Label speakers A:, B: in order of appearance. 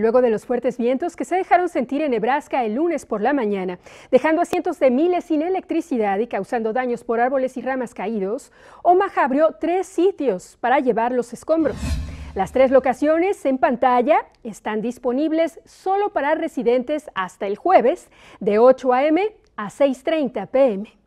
A: luego de los fuertes vientos que se dejaron sentir en Nebraska el lunes por la mañana, dejando a cientos de miles sin electricidad y causando daños por árboles y ramas caídos, Omaha abrió tres sitios para llevar los escombros. Las tres locaciones en pantalla están disponibles solo para residentes hasta el jueves de 8 a.m. a 6.30 p.m.